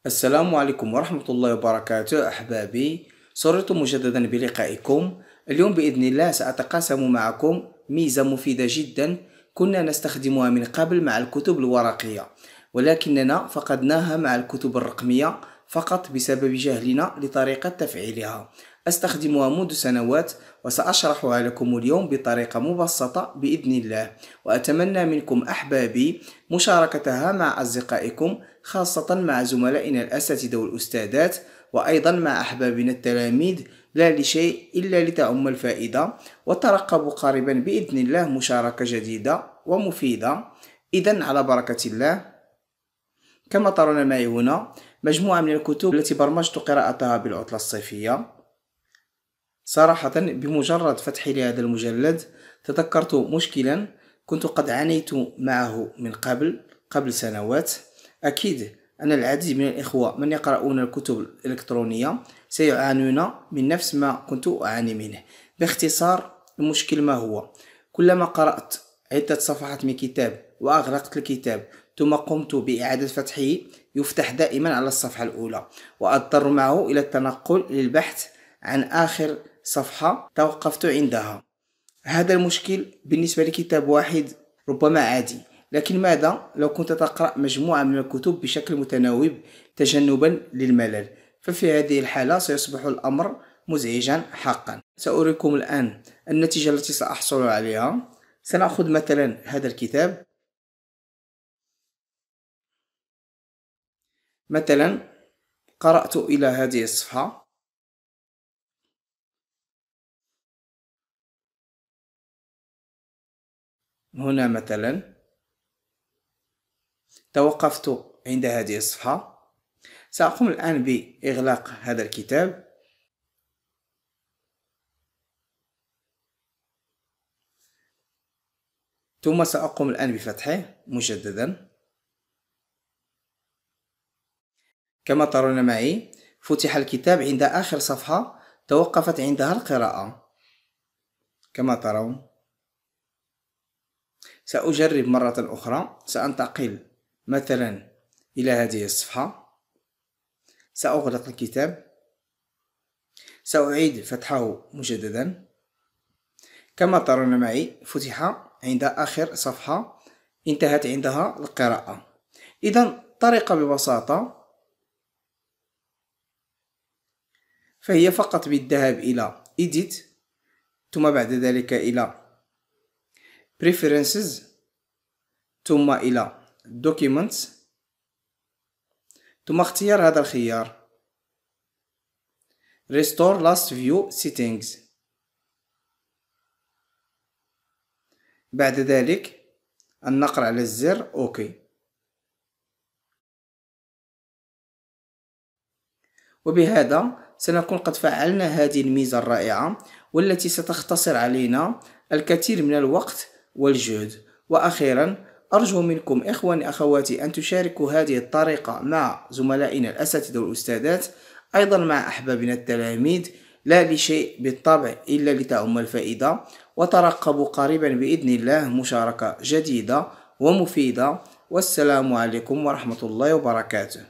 السلام عليكم ورحمة الله وبركاته أحبابي سررت مجددا بلقائكم اليوم بإذن الله سأتقاسم معكم ميزة مفيدة جدا كنا نستخدمها من قبل مع الكتب الورقية ولكننا فقدناها مع الكتب الرقمية فقط بسبب جهلنا لطريقة تفعيلها أستخدمها منذ سنوات وسأشرحها لكم اليوم بطريقة مبسطة بإذن الله وأتمنى منكم أحبابي مشاركتها مع أصدقائكم خاصة مع زملائنا الأساتذة والأستاذات وأيضا مع أحبابنا التلاميذ لا لشيء إلا لتعم الفائدة وترقبوا قريبا بإذن الله مشاركة جديدة ومفيدة إذا على بركة الله كما ترون معي هنا مجموعة من الكتب التي برمجت قراءتها بالعطلة الصيفية صراحة بمجرد فتحي لهذا المجلد تذكرت مشكلا كنت قد عانيت معه من قبل قبل سنوات أكيد أن العديد من الإخوة من يقرؤون الكتب الإلكترونية سيعانون من نفس ما كنت أعاني منه باختصار المشكل ما هو كلما قرأت عدة صفحات من كتاب وأغلقت الكتاب ثم قمت بإعادة فتحه يفتح دائما على الصفحة الأولى وأضطر معه إلى التنقل للبحث عن آخر صفحة توقفت عندها هذا المشكل بالنسبة لكتاب واحد ربما عادي لكن ماذا لو كنت تقرأ مجموعة من الكتب بشكل متناوب تجنبا للملل ففي هذه الحالة سيصبح الأمر مزعجا حقا سأريكم الآن النتيجة التي سأحصل عليها سنأخذ مثلا هذا الكتاب مثلا قرأت إلى هذه الصفحة هنا مثلا توقفت عند هذه الصفحة سأقوم الآن بإغلاق هذا الكتاب ثم سأقوم الآن بفتحه مجددا كما ترون معي فتح الكتاب عند آخر صفحة توقفت عندها القراءة كما ترون سأجرب مرة أخرى سأنتقل مثلا إلى هذه الصفحة سأغلق الكتاب سأعيد فتحه مجددا كما ترون معي فتح عند آخر صفحة انتهت عندها القراءة إذا طريقة ببساطة فهي فقط بالذهاب إلى Edit ثم بعد ذلك إلى Preferences ثم إلى Documents ثم اختيار هذا الخيار Restore Last View Settings بعد ذلك النقر على الزر OK وبهذا سنكون قد فعلنا هذه الميزة الرائعة والتي ستختصر علينا الكثير من الوقت والجهد وأخيرا أرجو منكم إخواني أخواتي أن تشاركوا هذه الطريقة مع زملائنا الأساتذة والأستاذات أيضا مع أحبابنا التلاميذ لا لشيء بالطبع إلا لتعم الفائدة وترقبوا قريبا بإذن الله مشاركة جديدة ومفيدة والسلام عليكم ورحمة الله وبركاته